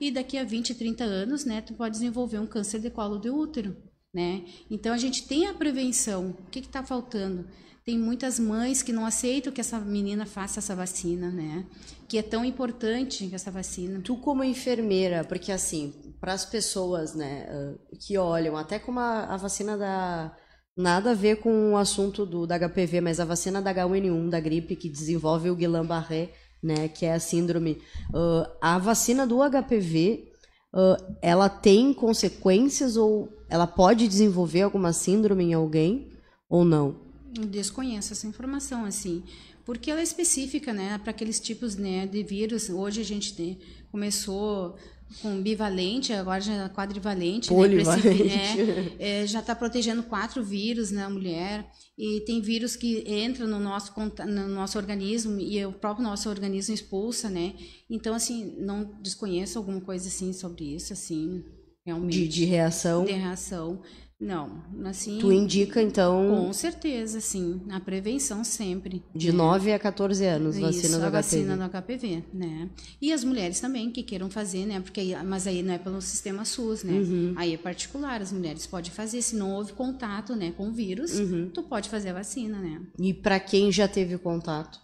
e daqui a 20, 30 anos, né? Tu pode desenvolver um câncer de colo de útero né? Então a gente tem a prevenção. O que está faltando? Tem muitas mães que não aceitam que essa menina faça essa vacina, né? Que é tão importante essa vacina. Tu como enfermeira, porque assim, para as pessoas, né, ah, que olham até como a, a, vacina da nada a ver com o assunto do da HPV, mas a vacina da H1N1 da gripe que desenvolve o Guillain-Barré, né, que é a síndrome, uh, a vacina do HPV, uh, ah, ela tem consequências ou ela pode desenvolver alguma síndrome em alguém ou não? Desconheço essa informação, assim, porque ela é específica, né, para aqueles tipos né, de vírus. Hoje a gente tem, né, começou com bivalente, agora já é quadrivalente. Né, Polivalente. Né, [LAUGHS] é, já está protegendo quatro vírus na né, mulher. E tem vírus que entra no nosso, no nosso organismo e o próprio nosso organismo expulsa, né? Então, assim, não desconheço alguma coisa assim sobre isso, assim realmente. De, de reação? De reação. Não, assim. Tu indica, então. Com certeza, sim. A prevenção sempre. De né? 9 a 14 anos, Isso, vacina do HPV. vacina do HPV, né? E as mulheres também que queiram fazer, né? Porque aí, mas aí não é pelo sistema SUS, né? Uhum. Aí é particular, as mulheres podem fazer. Se não houve contato, né, com o vírus, uhum. tu pode fazer a vacina, né? E para quem já teve contato?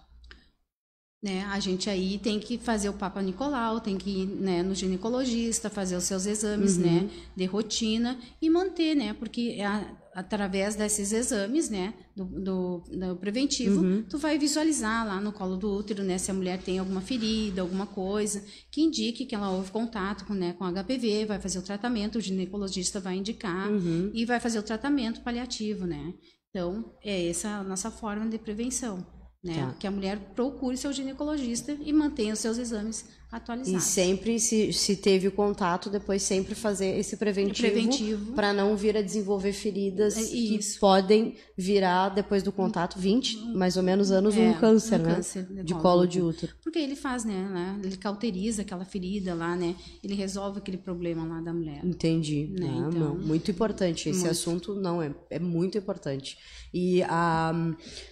Né? A gente aí tem que fazer o Papa Nicolau, tem que ir né, no ginecologista, fazer os seus exames né, uhum. né, de rotina e manter, né? Porque é a, através desses exames, né, do, do, do preventivo, uhum. tu vai visualizar lá no colo do útero, né, se a mulher tem alguma ferida, alguma coisa que indique que ela houve contato com, né, com HPV, vai fazer o tratamento, o ginecologista vai indicar uhum. e vai fazer o tratamento paliativo, né. Então, é essa a nossa forma de prevenção. Tá. né? Tá. Que a mulher procure seu ginecologista e mantenha os seus exames atualizados. E sempre, se, se teve o contato, depois sempre fazer esse preventivo, preventivo. para não vir a desenvolver feridas é, que podem virar, depois do contato, 20, uhum. mais ou menos, anos, é, um câncer, um né? Câncer de, colo de útero. Porque ele faz, né, né? Ele cauteriza aquela ferida lá, né? Ele resolve aquele problema lá da mulher. Entendi. Né? Ah, então, muito importante. Esse muito. assunto, não, é, é muito importante. E a,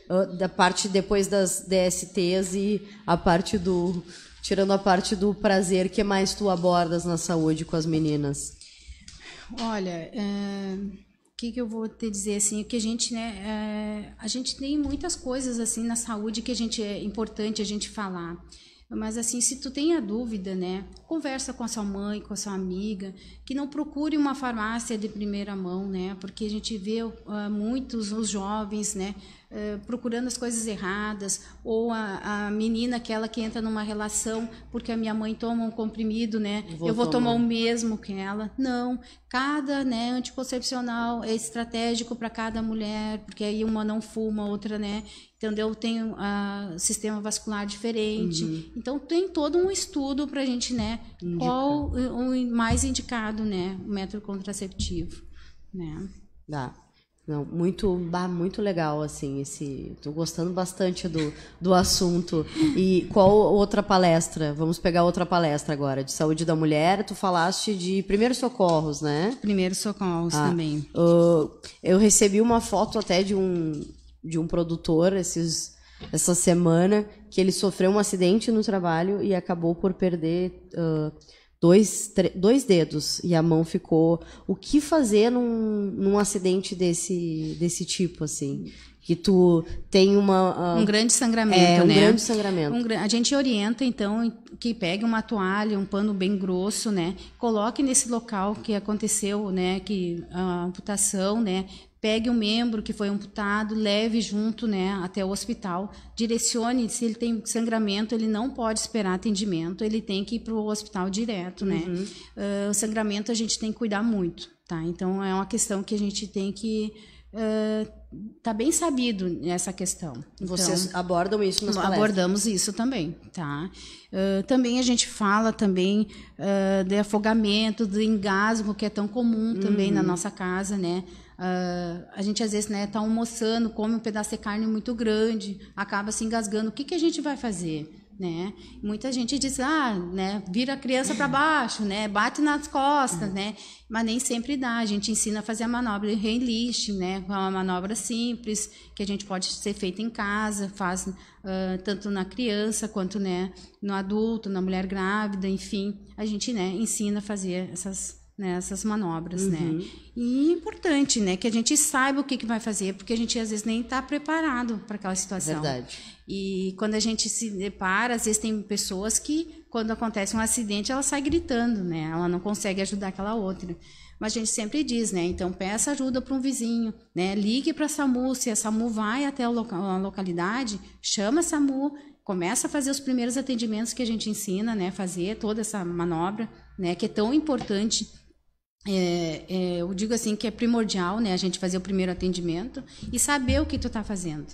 a da parte depois das DSTs e a parte do Tirando a parte do prazer, que mais tu abordas na saúde com as meninas? Olha, o é, que, que eu vou te dizer assim, que a gente, né, é, a gente tem muitas coisas assim na saúde que a gente é importante a gente falar. Mas assim, se tu tem a dúvida, né, conversa com a sua mãe, com a sua amiga, que não procure uma farmácia de primeira mão, né, porque a gente vê uh, muitos os jovens, né, eh, procurando as coisas erradas, ou a, a, menina aquela que entra numa relação porque a minha mãe toma um comprimido, né? Vou eu vou tomar. tomar o mesmo que ela. Não, cada né, anticoncepcional é estratégico para cada mulher, porque aí uma não fuma, outra, né? Entendeu? Tem um uh, ah, sistema vascular diferente. Uhum. Então tem todo um estudo para a gente, né? Qual o mais indicado, né? O método contraceptivo, né? Dá. Não, muito, muito legal, assim, esse. Tô gostando bastante do, do assunto. E qual outra palestra? Vamos pegar outra palestra agora, de saúde da mulher. Tu falaste de primeiros socorros, né? Primeiros socorros ah, também. Uh, eu recebi uma foto até de um, de um produtor esses, essa semana, que ele sofreu um acidente no trabalho e acabou por perder. Uh, dois, dois dedos e a mão ficou. O que fazer num, num acidente desse, desse tipo, assim? que tu tem uma uh, um grande sangramento, é, um né? grande sangramento. Um, a gente orienta então que pegue uma toalha, um pano bem grosso, né? Coloque nesse local que aconteceu, né? Que a amputação, né? Pegue o um membro que foi amputado, leve junto, né? Até o hospital, direcione se ele tem sangramento, ele não pode esperar atendimento, ele tem que ir para o hospital direto, né? Uh, o sangramento a gente tem que cuidar muito, tá? Então é uma questão que a gente tem que está ah, bem sabido nessa questão. Então, Vocês abordam isso nas palestras? Abordamos isso também, tá? Uh, também a gente fala também uh, de afogamento, do engasgo que é tão comum também uhum. na nossa casa, né? Uh, a gente às vezes né está almoçando, come um pedaço de carne muito grande, acaba se engasgando. O que que a gente vai fazer? né? Muita gente diz, ah, né, vira a criança para baixo, né, bate nas costas, uhum. né? Mas nem sempre dá. A gente ensina a fazer a manobra de release, né? Uma manobra simples que a gente pode ser feita em casa, faz uh, tanto na criança quanto, né, no adulto, na mulher grávida, enfim, a gente, né, ensina a fazer essas nessas né, manobras, né? uhum. né? E importante, né, que a gente saiba o que, que vai fazer, porque a gente às vezes nem está preparado para aquela situação. Verdade. E quando a gente se depara, às vezes tem pessoas que, quando acontece um acidente, ela sai gritando, né? Ela não consegue ajudar aquela outra. Mas a gente sempre diz, né? Então peça ajuda para um vizinho, né? Ligue para a SAMU, se a SAMU vai até a, local, a localidade, chama a SAMU, começa a fazer os primeiros atendimentos que a gente ensina, né? Fazer toda essa manobra, né? Que é tão importante é, é, eu digo assim que é primordial né a gente fazer o primeiro atendimento e saber o que tu está fazendo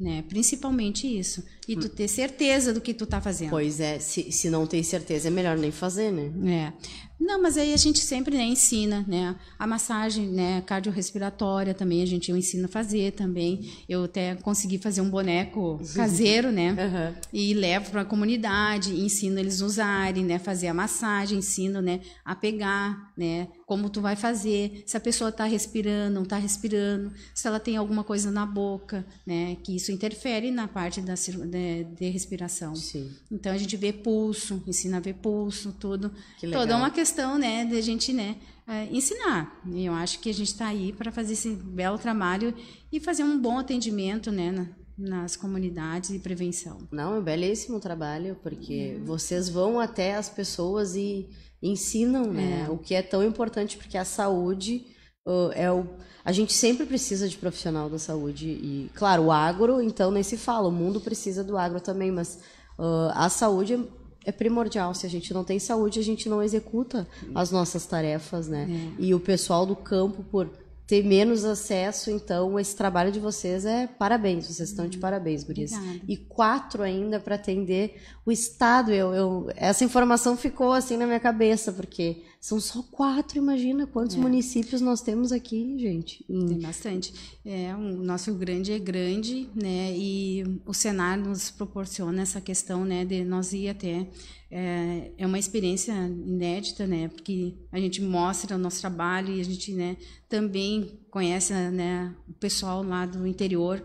né principalmente isso e tu ter certeza do que tu está fazendo pois é se, se não tem certeza é melhor nem fazer né é não, mas aí a gente sempre né, ensina, né? A massagem né, cardiorrespiratória também a gente ensina a fazer também. Eu até consegui fazer um boneco caseiro, né? Uhum. E levo para a comunidade, ensino eles usarem, né? Fazer a massagem, ensino, né? A pegar, né? Como tu vai fazer, se a pessoa está respirando, não está respirando, se ela tem alguma coisa na boca, né? Que isso interfere na parte da de, de respiração. Sim. Então a gente vê pulso, ensina a ver pulso, tudo. Que legal. Toda uma questão questão, né, da gente, né, eh, ensinar. Eu acho que a gente está aí para fazer esse belo trabalho e fazer um bom atendimento, né, nas comunidades e prevenção. Não, é um belíssimo trabalho, porque uhum. vocês vão até as pessoas e ensinam, né, é. o que é tão importante, porque a saúde uh, é o... A gente sempre precisa de profissional da saúde e, claro, o agro, então, nem se fala, o mundo precisa do agro também, mas uh, a saúde é primordial. Se a gente não tem saúde, a gente não executa as nossas tarefas, né? É. E o pessoal do campo, por ter menos acesso, então esse trabalho de vocês é parabéns, vocês estão de parabéns, Gurias. Obrigada. E quatro ainda para atender o Estado. Eu, eu, essa informação ficou assim na minha cabeça, porque são só quatro, imagina quantos é. municípios nós temos aqui, gente. Hum. Tem bastante. É, o nosso grande é grande, né? E o Senar nos proporciona essa questão, né? De nós ir até é, é uma experiência inédita, né? Porque a gente mostra o nosso trabalho e a gente, né? Também conhece, né? O pessoal lá do interior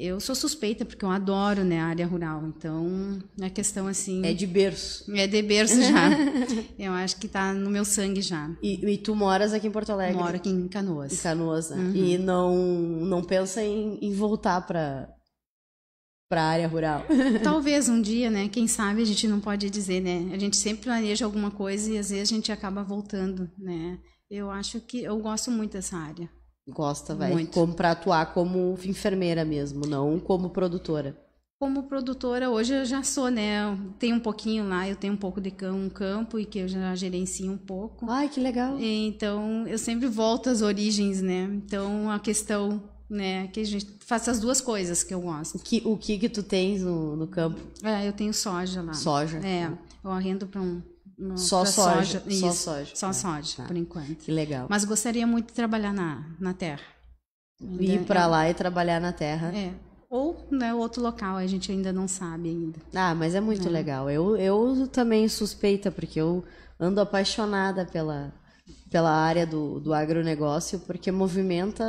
eu sou suspeita porque eu adoro né, a área rural, então a é questão assim. É de berço. É de berço já. [LAUGHS] eu acho que está no meu sangue já. E, e, tu moras aqui em Porto Alegre? Moro aqui em Canoas. Em Canoas, né? Uhum. E não, não pensa em, em voltar para para a área rural. [LAUGHS] Talvez um dia, né? Quem sabe a gente não pode dizer, né? A gente sempre planeja alguma coisa e às vezes a gente acaba voltando, né? Eu acho que eu gosto muito dessa área. Gosta, vai Muito. como para atuar como enfermeira mesmo, não como produtora. Como produtora, hoje eu já sou, né? Tem um pouquinho lá, eu tenho um pouco de cão, campo e que eu já gerencio um pouco. Ai, que legal. Então, eu sempre volto às origens, né? Então, a questão, né, que a gente faça as duas coisas que eu gosto. O que o que, que tu tens no, no campo? É, eu tenho soja lá. Soja. É, eu arrendo para um só soja, soja. Isso, só soja. Só né? soja, tá. por enquanto. Que legal. Mas gostaria muito de trabalhar na, na terra. ir para é... lá e trabalhar na terra. É. Ou né, outro local, a gente ainda não sabe ainda. Ah, mas é muito é. legal. Eu, eu também suspeita, porque eu ando apaixonada pela, pela área do, do agronegócio, porque movimenta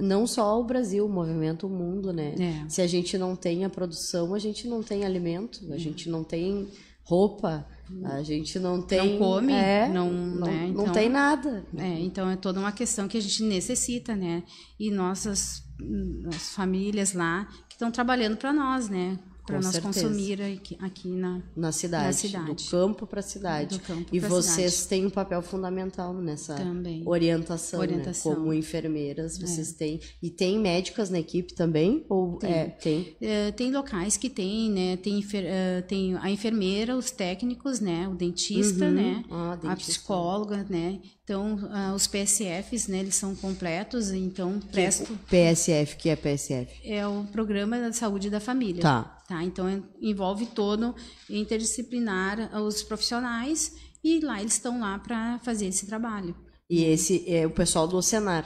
não só o Brasil, movimenta o mundo, né? É. Se a gente não tem a produção, a gente não tem alimento, a uhum. gente não tem roupa, a hum. gente não tem. Não come, é, não, não, né? então, não tem nada. É, então é toda uma questão que a gente necessita, né? E nossas, nossas hum, famílias lá que estão trabalhando para nós, né? para nós certeza. consumir aqui, aqui na, na, cidade, na cidade. Do campo para a cidade. e vocês cidade. têm um papel fundamental nessa também. orientação, né? orientação. Né? Como enfermeiras, vocês é. têm. E tem médicas na equipe também? Ou tem? É, tem? É, tem locais que tem, né? Tem, é, tem a enfermeira, os técnicos, né? O dentista, uhum. né? Ah, dentista. A psicóloga, né? Então, uh, os PSFs, né, eles são completos, então presto... PSF, que é PSF? É, é o Programa da Saúde da Família. Tá tá? Então envolve todo interdisciplinar ah, os profissionais e lá eles estão lá para fazer esse trabalho. E esse é o pessoal do Ocenar?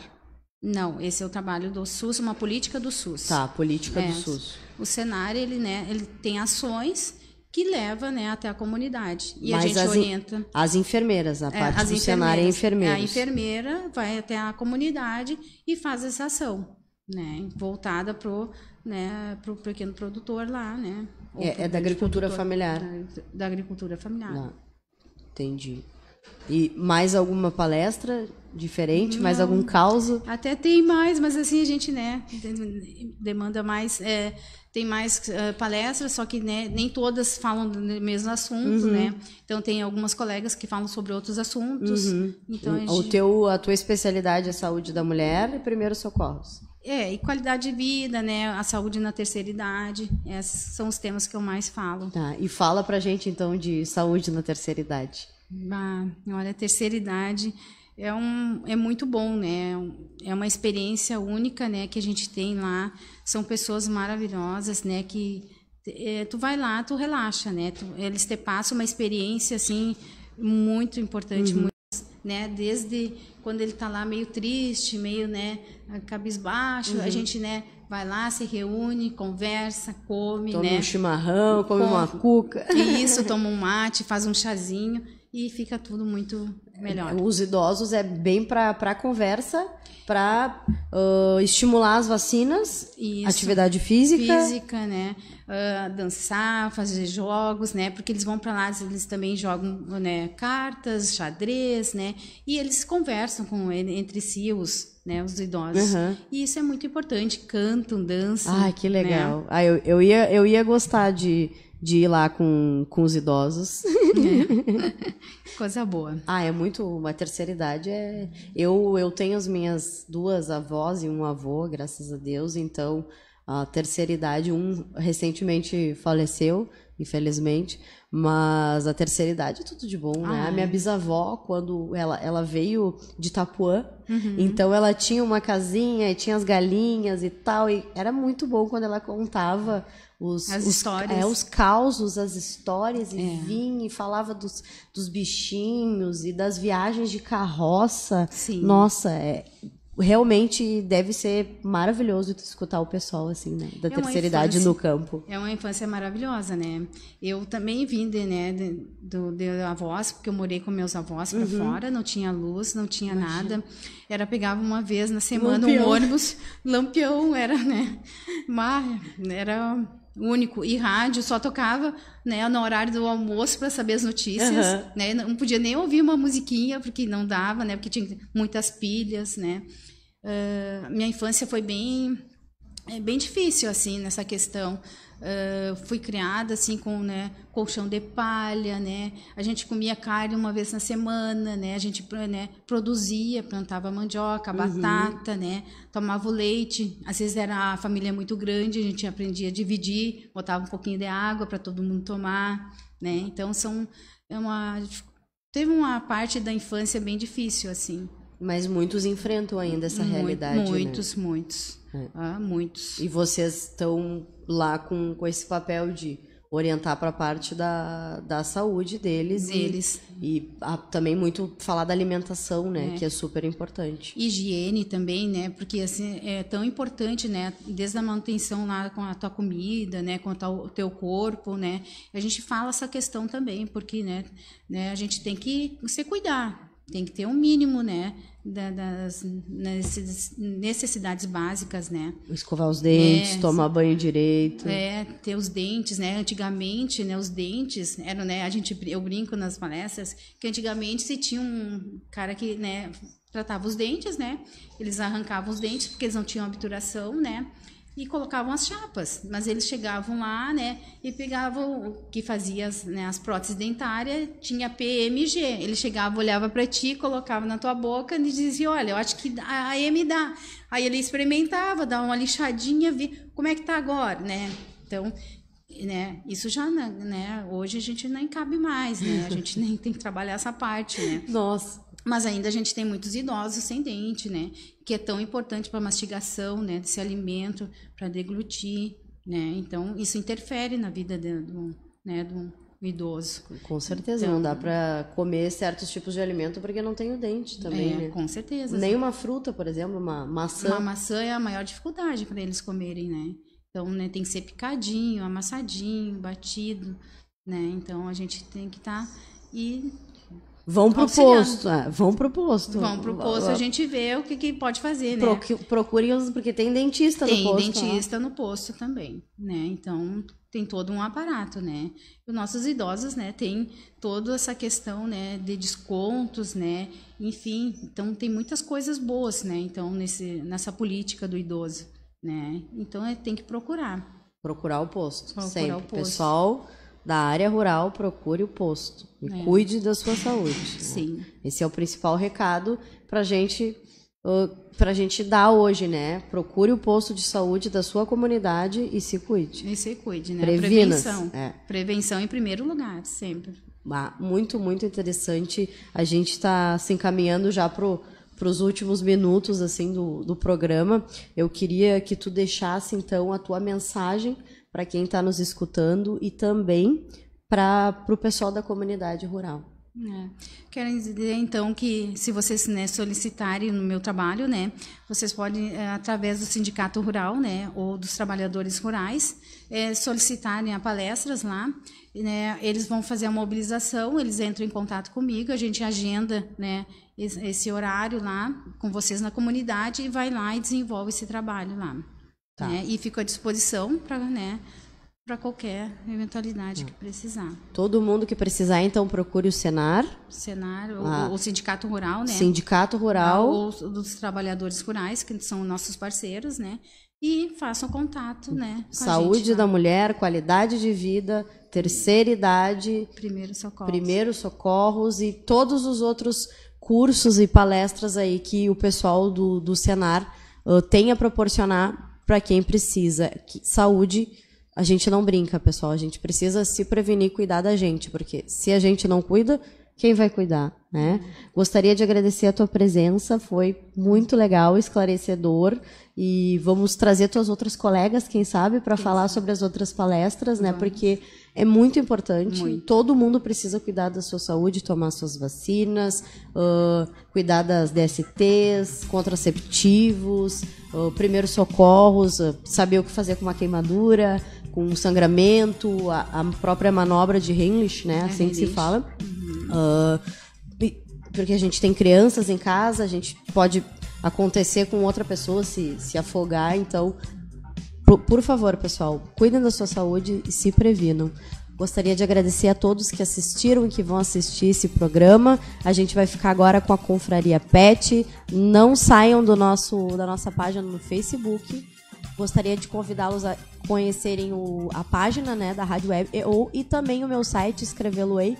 Não, esse é o trabalho do SUS, uma política do SUS. Tá, política é, do SUS. O Senar ele, né, ele tem ações que leva né, até a comunidade. E Mas a gente as orienta. As enfermeiras, a é, parte é, do cenário é enfermeira. A enfermeira vai até a comunidade e faz essa ação né, voltada pro, né, pro pequeno produtor lá, né? É, é da agricultura familiar. Da, da agricultura familiar. Não. Entendi. E mais alguma palestra diferente? Não. Mais algum caos? Até tem mais, mas assim a gente, né, demanda mais, é, tem mais é, palestras, só que né, nem todas falam do mesmo assunto, uhum. né? Então tem algumas colegas que falam sobre outros assuntos. Uhum. Então a, gente... o teu, a tua especialidade é saúde da mulher e primeiros socorros. É, e qualidade de vida, né? A saúde na terceira idade. Esses são os temas que eu mais falo. Tá, e fala pra gente então de saúde na terceira idade. Ah, olha, a terceira idade é, um, é muito bom, né? É, é uma experiência única, né? Que a gente tem lá. São pessoas maravilhosas, né? Que é, tu vai lá, tu relaxa, né? Tu, eles te passam uma experiência, assim, muito importante, uhum. muito né? Desde quando ele está lá meio triste, meio, né, cabisbaixo, uhum. a gente, né, vai lá, se reúne, conversa, come, toma né? Toma um chimarrão, come, come uma cuca. Isso, toma um mate, faz um chazinho e fica tudo muito melhor. Os idosos é bem para conversa, para uh, estimular as vacinas, Isso. atividade física. Física, né? Uh, dançar, fazer jogos, né? Porque eles vão para lá, eles também jogam né, cartas, xadrez, né? E eles conversam com entre si os né, os idosos. Uhum. E isso é muito importante, cantam, dançam. Ah, que né? legal. Né? Ah, eu, eu, ia, eu ia gostar de de ir lá com, com os idosos. É. Coisa boa. Ah, é muito. A terceira idade é. Eu, eu tenho as minhas duas avós e um avô, graças a Deus, então a terceira idade, um recentemente faleceu, infelizmente, mas a terceira idade é tudo de bom, né? Ah, a minha é. bisavó, quando ela, ela veio de Itapuã, uhum. então ela tinha uma casinha e tinha as galinhas e tal, e era muito bom quando ela contava os, as os, É, os causos, as histórias, e é. vinha e falava dos, dos bichinhos e das viagens de carroça. Sim. Nossa, é, realmente deve ser maravilhoso escutar o pessoal assim, né, da é terceira idade no campo. É uma infância maravilhosa, né? Eu também vim de, né, de, do de avós, porque eu morei com meus avós para uhum. fora, não tinha luz, não tinha Imagina. nada. Era pegava uma vez na semana lampião. um ônibus, [LAUGHS] lampião era, né? Mas era único e rádio só tocava né no horário do almoço para saber as notícias uhum. né não podia nem ouvir uma musiquinha porque não dava né porque tinha muitas pilhas né uh, minha infância foi bem é bem difícil assim nessa questão Uh, fui criada assim com né, colchão de palha, né? A gente comia carne uma vez na semana, né? A gente né, produzia, plantava mandioca, uhum. batata, uhum. né? Tomava o leite. Às vezes era a família é muito grande, a gente aprendia a dividir, botava um pouquinho de água para todo mundo tomar, né? Então são é uma teve uma parte da infância bem difícil assim. Mas muitos enfrentam ainda essa Muito, realidade. Né? Muitos, né? muitos. É. Ah, muitos. E vocês estão lá com, com esse papel de orientar para a parte da, da saúde deles, eles e, e a, também muito falar da alimentação, né, é. que é super importante. Higiene também, né, porque assim é tão importante, né, desde a manutenção lá com a tua comida, né, com o teu corpo, né, a gente fala essa questão também, porque, né, né a gente tem que se cuidar, tem que ter um mínimo, né? das necessidades básicas, né? Escovar os dentes, é, tomar banho direito. É, ter os dentes, né? Antigamente, né, os dentes eram, né, a gente eu brinco nas palestras que antigamente se tinha um cara que, né, tratava os dentes, né? Eles arrancavam os dentes porque eles não tinham obturação, né? e colocavam as chapas. Mas eles chegavam lá, né, e pegavam o que fazia as, né, as próteses dentárias, tinha PMG. Ele chegava, olhava para ti, colocava na tua boca e dizia: Olha, eu acho que a M dá. Aí ele experimentava, dava uma lixadinha, via como é que tá agora, né? Então, né, isso já, né, hoje a gente nem cabe mais, né? A gente nem tem que trabalhar essa parte, né? [LAUGHS] Nossa. Mas ainda a gente tem muitos idosos sem dente, né? Que é tão importante para mastigação, né? Desse alimento, para deglutir, né? Então, isso interfere na vida de, do, né, do idoso. Com certeza, então, não dá então para comer certos tipos de alimento porque não tem o dente também, é, né? Com certeza. Nem uma fruta, por exemplo, uma maçã. Uma maçã é a maior dificuldade para eles comerem, né? Então, né, tem que ser picadinho, amassadinho, batido, né? Então, a gente tem que estar... Tá... E Vão pro posto, ah, vão pro posto. Vão pro posto, a gente vê o que, que pode fazer, né? procurem os, porque tem dentista tem no posto. Tem dentista no posto também, né? Então, tem todo um aparato, né? E nossos idosos, né, tem toda essa questão, né, de descontos, né? Enfim, então tem muitas coisas boas, né? Então, nesse, nessa política do idoso, né? Então, é, tem que procurar. Procurar o posto, procurar sempre. O posto. Pessoal da área rural, procure o posto e é. cuide da sua saúde. Sim. Esse é o principal recado para gente para gente dar hoje, né? Procure o posto de saúde da sua comunidade e se cuide. E se cuide, né? Previnas, Prevenção. É. Prevenção em primeiro lugar, sempre. Ah, muito, muito interessante. A gente está se encaminhando já pro para os últimos minutos assim do, do programa, eu queria que tu deixasse então a tua mensagem para quem está nos escutando e também para o pessoal da comunidade rural. É. Quero dizer então que se vocês né, solicitarem no meu trabalho, né, vocês podem é, através do sindicato rural, né, ou dos trabalhadores rurais, é, solicitarem a palestras lá. Né, eles vão fazer a mobilização, eles entram em contato comigo, a gente agenda, né, esse horário lá com vocês na comunidade e vai lá e desenvolve esse trabalho lá. Tá. Né? E fico à disposição para né, qualquer eventualidade hum. que precisar. Todo mundo que precisar, então, procure o Senar. Senar, ah. o, Sindicato Rural, né? Sindicato Rural. Ah, ou dos Trabalhadores Rurais, que são nossos parceiros, né? E façam contato, né? Saúde gente, da tá? mulher, qualidade de vida, terceira idade, primeiros socorros. primeiros socorros e todos os outros cursos e palestras aí que o pessoal do, do Senar uh, tem a proporcionar para quem precisa. Saúde, a gente não brinca, pessoal. A gente precisa se prevenir e cuidar da gente, porque se a gente não cuida, quem vai cuidar, né? Gostaria de agradecer a tua presença, foi muito legal, esclarecedor e vamos trazer tuas outras colegas, quem sabe, para falar sobre as outras palestras, né? Porque é muito importante. Muito. Todo mundo precisa cuidar da sua saúde, tomar suas vacinas, uh, cuidar das DSTs, contraceptivos, uh, primeiros socorros, uh, saber o que fazer com uma queimadura, com um sangramento, a, a própria manobra de Heimlich, né? É assim Heimlich. que se fala. Uhum. porque a gente tem crianças em casa, a gente pode acontecer com outra pessoa se, se afogar, então por, por favor, pessoal, cuidem da sua saúde e se previnam. Gostaria de agradecer a todos que assistiram e que vão assistir esse programa. A gente vai ficar agora com a Confraria Pet. Não saiam do nosso da nossa página no Facebook. Gostaria de convidá-los a conhecerem o, a página né, da Rádio Web e, ou, e também o meu site, escrevê-lo aí,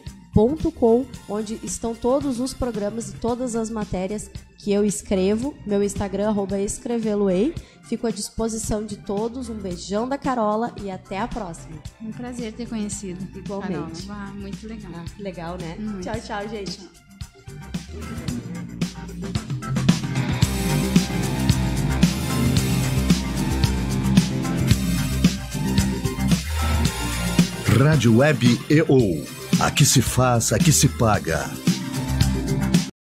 onde estão todos os programas e todas as matérias que eu escrevo. Meu Instagram é escreveloei. Fico à disposição de todos. Um beijão da Carola e até a próxima. Um prazer ter conhecido. Igualmente. Carol, ah, muito legal. Ah, legal, né? Muito. Tchau, tchau, gente. Tchau. Rádio Web e ou Aqui se faz, aqui se paga.